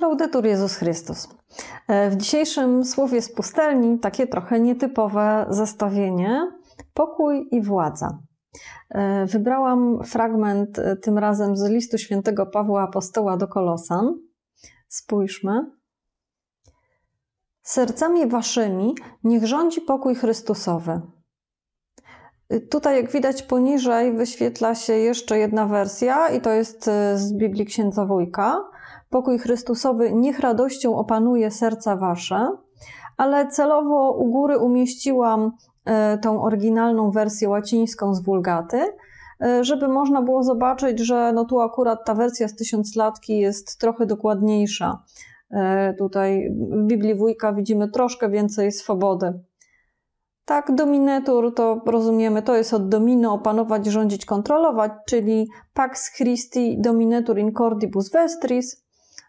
Laudetur Jezus Chrystus. E, w dzisiejszym słowie z pustelni takie trochę nietypowe zestawienie pokój i władza. E, wybrałam fragment e, tym razem z listu świętego Pawła Apostoła do Kolosan. Spójrzmy. Sercami waszymi niech rządzi pokój Chrystusowy. Tutaj, jak widać poniżej, wyświetla się jeszcze jedna wersja, i to jest z Biblii Księdza Wójka. Pokój Chrystusowy niech radością opanuje serca wasze, ale celowo u góry umieściłam e, tą oryginalną wersję łacińską z Wulgaty, e, żeby można było zobaczyć, że no tu akurat ta wersja z tysiąclatki jest trochę dokładniejsza. E, tutaj w Biblii Wójka widzimy troszkę więcej swobody. Tak, dominetur, to rozumiemy, to jest od domino opanować, rządzić, kontrolować, czyli pax Christi dominetur in cordibus vestris,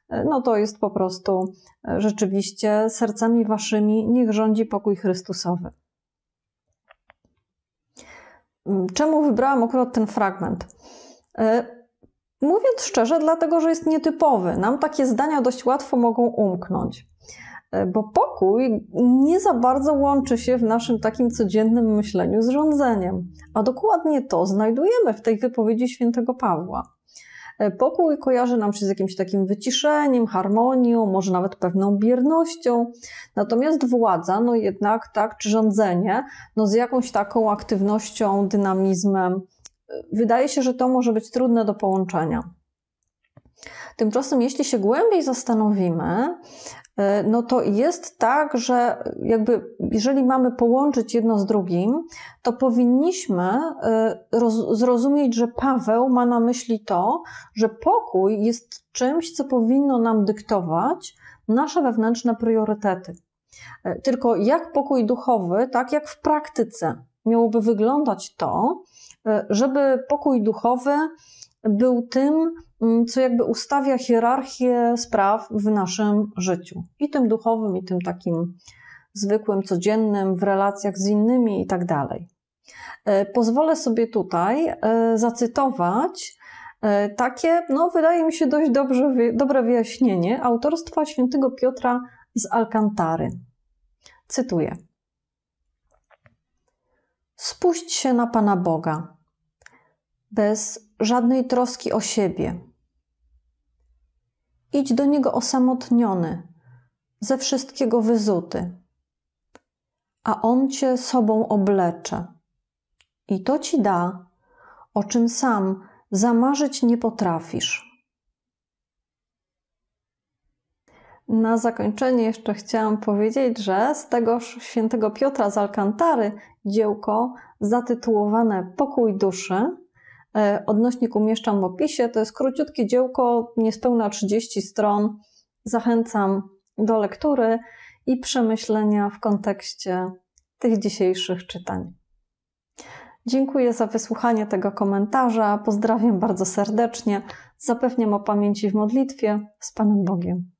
E, no to jest po prostu e, rzeczywiście sercami waszymi niech rządzi pokój Chrystusowy. Mm, czemu wybrałam akurat ten fragment? E, mówiąc szczerze, dlatego że jest nietypowy. Nam takie zdania dość łatwo mogą umknąć, bo pokój nie za bardzo łączy się w naszym takim codziennym myśleniu z rządzeniem, a dokładnie to znajdujemy w tej wypowiedzi świętego Pawła. E, pokój kojarzy nam się z jakimś takim wyciszeniem, harmonią, może nawet pewną biernością. Natomiast władza, no jednak tak, czy rządzenie, no z jakąś taką aktywnością, dynamizmem. E, wydaje się, że to może być trudne do połączenia. Tymczasem, jeśli się głębiej zastanowimy, e, no to jest tak, że jakby jeżeli mamy połączyć jedno z drugim, to powinniśmy e, zrozumieć, że Paweł ma na myśli to, że pokój jest czymś, co powinno nam dyktować nasze wewnętrzne priorytety. E, tylko jak pokój duchowy, tak jak w praktyce miałoby wyglądać to, e, żeby pokój duchowy był tym, mm, co jakby ustawia hierarchię spraw w naszym życiu. I tym duchowym, i tym takim zwykłym, codziennym, w relacjach z innymi i tak dalej. E, pozwolę sobie tutaj e, zacytować takie, no wydaje mi się dość dobrze, dobre wyjaśnienie autorstwa świętego Piotra z Alcantary. Cytuję. Spuść się na Pana Boga, bez żadnej troski o siebie. Idź do Niego osamotniony, ze wszystkiego wyzuty, a On Cię sobą oblecze. I to Ci da, o czym sam zamarzyć nie potrafisz. Na zakończenie jeszcze chciałam powiedzieć, że z tegoż świętego Piotra z Alkantary dziełko zatytułowane Pokój duszy. E, odnośnik umieszczam w opisie. To jest króciutkie dziełko, niespełna 30 stron. Zachęcam do lektury i przemyślenia w kontekście tych dzisiejszych czytań. Dziękuję za wysłuchanie tego komentarza. Pozdrawiam bardzo serdecznie. Zapewniam o pamięci w modlitwie z Panem Bogiem.